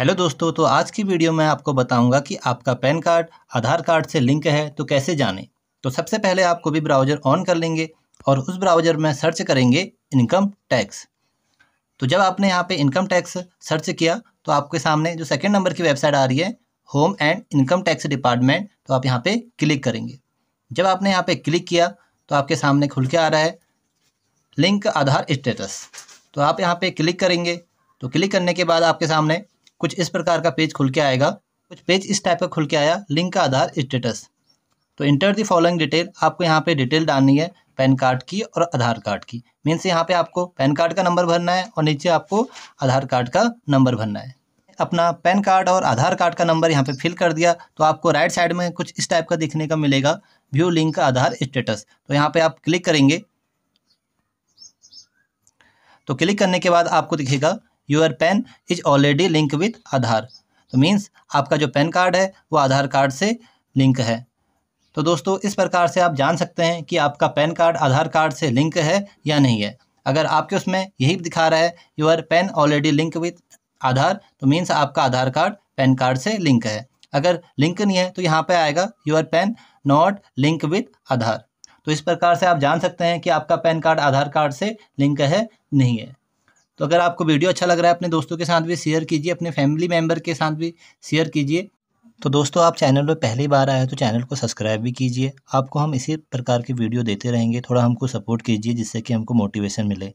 hello दोस्तों तो आज की वीडियो में आपको बताऊंगा कि आपका पैन कार्ड आधार कार्ड से लिंक है तो कैसे जाने तो सबसे पहले आपको भी ब्राउज़र ऑन कर लेंगे और उस ब्राउज़र में सर्च करेंगे इनकम टैक्स तो जब आपने यहाँ पे इनकम टैक्स सर्च किया तो आपके सामने जो सेकेंड नंबर की वेबसाइट आ रही है home and income tax department तो आप यहाँ पर क्लिक करेंगे जब आपने यहाँ पर क्लिक किया तो आपके सामने खुल के आ रहा है लिंक आधार स्टेटस तो आप यहाँ पर क्लिक करेंगे तो क्लिक करने के बाद आपके सामने कुछ इस प्रकार का पेज खुल के आएगा कुछ पेज इस टाइप का खुल के आया लिंक का आधार स्टेटस तो इंटर दी फॉलोइंग डिटेल आपको यहाँ पे डिटेल डालनी है पैन कार्ड की और आधार कार्ड की मीन्स यहाँ पे आपको पैन कार्ड का नंबर भरना है और नीचे आपको आधार कार्ड का नंबर भरना है अपना पैन कार्ड और आधार कार्ड का नंबर यहाँ पे फिल कर दिया तो आपको राइट साइड में कुछ इस टाइप का दिखने का मिलेगा व्यू लिंक का आधार स्टेटस तो यहाँ पे आप क्लिक करेंगे तो क्लिक करने के बाद आपको दिखेगा your PAN is already link with Aadhaar तो मीन्स आपका जो पैन कार्ड है वो आधार कार्ड से लिंक है तो दोस्तों इस प्रकार से आप जान सकते हैं कि आपका पैन कार्ड आधार कार्ड से लिंक है या नहीं है अगर आपके उसमें यही दिखा रहा है your PAN already link with Aadhaar तो मीन्स आपका आधार कार्ड पैन कार्ड से लिंक है अगर लिंक नहीं है तो यहाँ पे आएगा your PAN not link with Aadhaar तो इस प्रकार से आप जान सकते हैं कि आपका पैन कार्ड आधार कार्ड से लिंक है नहीं है तो अगर आपको वीडियो अच्छा लग रहा है अपने दोस्तों के साथ भी शेयर कीजिए अपने फैमिली मेम्बर के साथ भी शेयर कीजिए तो दोस्तों आप चैनल पर पहली बार आए हो तो चैनल को सब्सक्राइब भी कीजिए आपको हम इसी प्रकार की वीडियो देते रहेंगे थोड़ा हमको सपोर्ट कीजिए जिससे कि हमको मोटिवेशन मिले